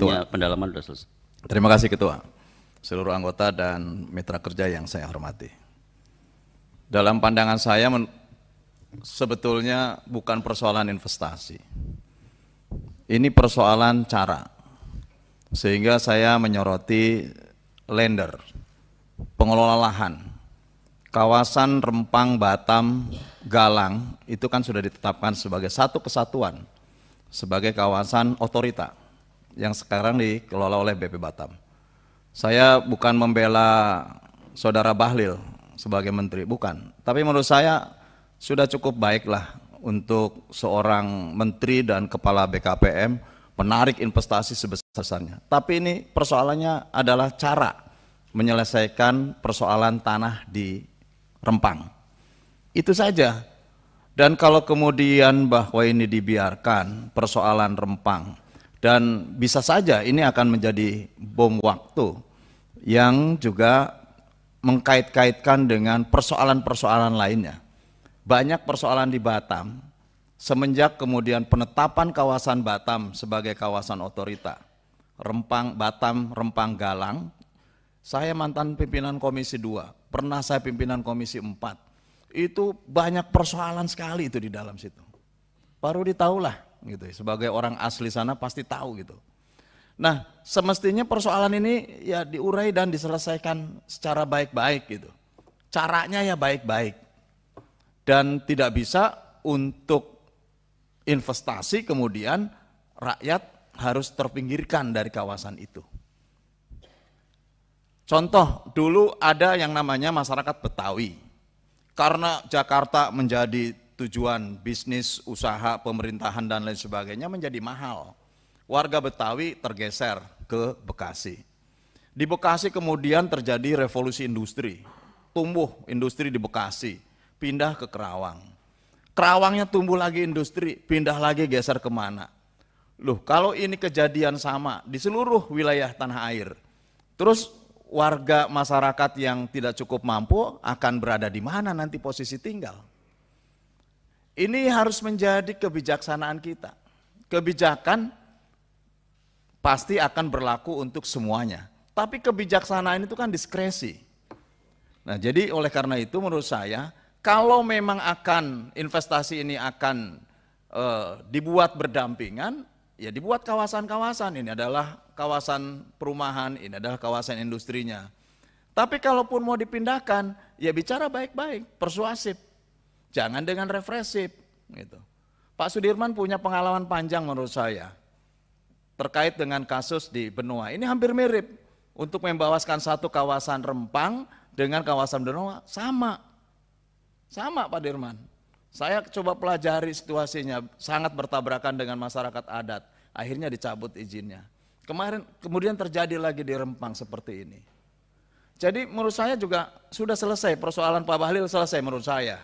Ketua. Ya, pendalaman sudah selesai. Terima kasih Ketua, seluruh anggota dan mitra kerja yang saya hormati. Dalam pandangan saya sebetulnya bukan persoalan investasi. Ini persoalan cara. Sehingga saya menyoroti lender, pengelola lahan. Kawasan Rempang, Batam, Galang itu kan sudah ditetapkan sebagai satu kesatuan sebagai kawasan otorita yang sekarang dikelola oleh BP Batam. Saya bukan membela saudara Bahlil sebagai menteri, bukan. Tapi menurut saya sudah cukup baiklah untuk seorang menteri dan kepala BKPM menarik investasi sebesar-besarnya. Tapi ini persoalannya adalah cara menyelesaikan persoalan tanah di Rempang. Itu saja. Dan kalau kemudian bahwa ini dibiarkan persoalan Rempang dan bisa saja ini akan menjadi bom waktu yang juga mengkait-kaitkan dengan persoalan-persoalan lainnya. Banyak persoalan di Batam semenjak kemudian penetapan kawasan Batam sebagai kawasan otorita. Rempang Batam, Rempang Galang. Saya mantan pimpinan Komisi 2, pernah saya pimpinan Komisi 4. Itu banyak persoalan sekali itu di dalam situ. Baru ditahulah gitu. Ya. Sebagai orang asli sana pasti tahu gitu. Nah, semestinya persoalan ini ya diurai dan diselesaikan secara baik-baik gitu. Caranya ya baik-baik. Dan tidak bisa untuk investasi kemudian rakyat harus terpinggirkan dari kawasan itu. Contoh, dulu ada yang namanya masyarakat Betawi. Karena Jakarta menjadi tujuan bisnis, usaha, pemerintahan, dan lain sebagainya menjadi mahal. Warga Betawi tergeser ke Bekasi. Di Bekasi kemudian terjadi revolusi industri. Tumbuh industri di Bekasi, pindah ke Kerawang. Kerawangnya tumbuh lagi industri, pindah lagi geser kemana. Loh, kalau ini kejadian sama di seluruh wilayah tanah air, terus warga masyarakat yang tidak cukup mampu akan berada di mana nanti posisi tinggal? Ini harus menjadi kebijaksanaan kita. Kebijakan pasti akan berlaku untuk semuanya. Tapi kebijaksanaan itu kan diskresi. Nah, jadi oleh karena itu menurut saya kalau memang akan investasi ini akan e, dibuat berdampingan, ya dibuat kawasan-kawasan. Ini adalah kawasan perumahan, ini adalah kawasan industrinya. Tapi kalaupun mau dipindahkan, ya bicara baik-baik, persuasif. Jangan dengan refresif. Gitu. Pak Sudirman punya pengalaman panjang menurut saya terkait dengan kasus di benua. Ini hampir mirip untuk membawaskan satu kawasan Rempang dengan kawasan benua sama. Sama Pak Dirman. Saya coba pelajari situasinya sangat bertabrakan dengan masyarakat adat. Akhirnya dicabut izinnya. Kemarin kemudian terjadi lagi di Rempang seperti ini. Jadi menurut saya juga sudah selesai persoalan Pak Bahlil selesai menurut saya.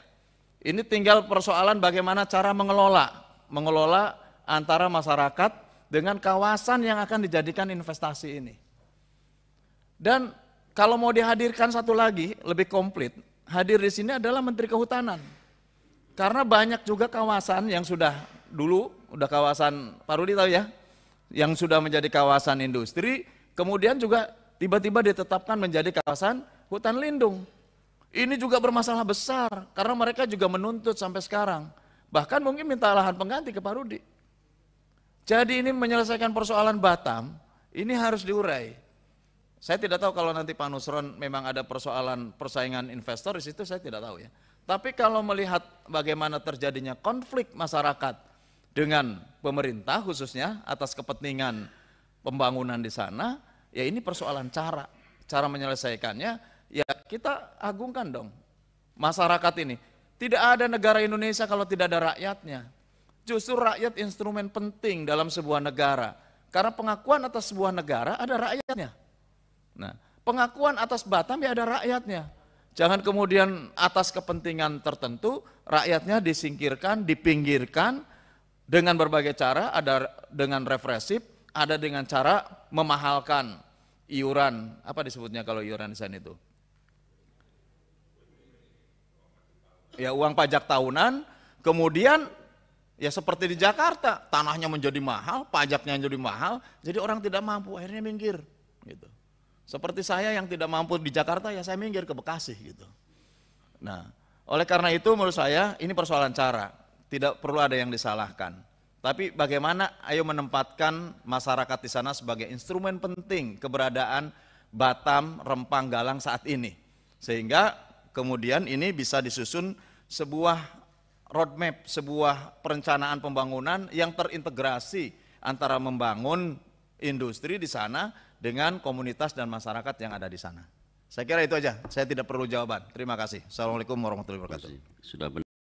Ini tinggal persoalan bagaimana cara mengelola, mengelola antara masyarakat dengan kawasan yang akan dijadikan investasi ini. Dan kalau mau dihadirkan satu lagi lebih komplit, hadir di sini adalah Menteri Kehutanan. Karena banyak juga kawasan yang sudah dulu udah kawasan Parudi tahu ya, yang sudah menjadi kawasan industri, kemudian juga tiba-tiba ditetapkan menjadi kawasan hutan lindung. Ini juga bermasalah besar karena mereka juga menuntut sampai sekarang. Bahkan mungkin minta lahan pengganti ke Pak Rudi. Jadi ini menyelesaikan persoalan Batam, ini harus diurai. Saya tidak tahu kalau nanti Pak Nusron memang ada persoalan persaingan investor di situ saya tidak tahu ya. Tapi kalau melihat bagaimana terjadinya konflik masyarakat dengan pemerintah khususnya atas kepentingan pembangunan di sana, ya ini persoalan cara, cara menyelesaikannya ya kita agungkan dong masyarakat ini. Tidak ada negara Indonesia kalau tidak ada rakyatnya. Justru rakyat instrumen penting dalam sebuah negara. Karena pengakuan atas sebuah negara ada rakyatnya. Nah, pengakuan atas Batam ya ada rakyatnya. Jangan kemudian atas kepentingan tertentu rakyatnya disingkirkan, dipinggirkan dengan berbagai cara, ada dengan represif, ada dengan cara memahalkan iuran, apa disebutnya kalau iuran di sana itu? ya uang pajak tahunan, kemudian ya seperti di Jakarta, tanahnya menjadi mahal, pajaknya menjadi mahal, jadi orang tidak mampu, akhirnya minggir gitu. Seperti saya yang tidak mampu di Jakarta ya saya minggir ke Bekasi gitu. Nah, oleh karena itu menurut saya ini persoalan cara, tidak perlu ada yang disalahkan. Tapi bagaimana ayo menempatkan masyarakat di sana sebagai instrumen penting keberadaan Batam, Rempang, Galang saat ini. Sehingga kemudian ini bisa disusun sebuah roadmap, sebuah perencanaan pembangunan yang terintegrasi antara membangun industri di sana dengan komunitas dan masyarakat yang ada di sana. Saya kira itu aja. Saya tidak perlu jawaban. Terima kasih. Assalamualaikum warahmatullahi wabarakatuh. Sudah benar.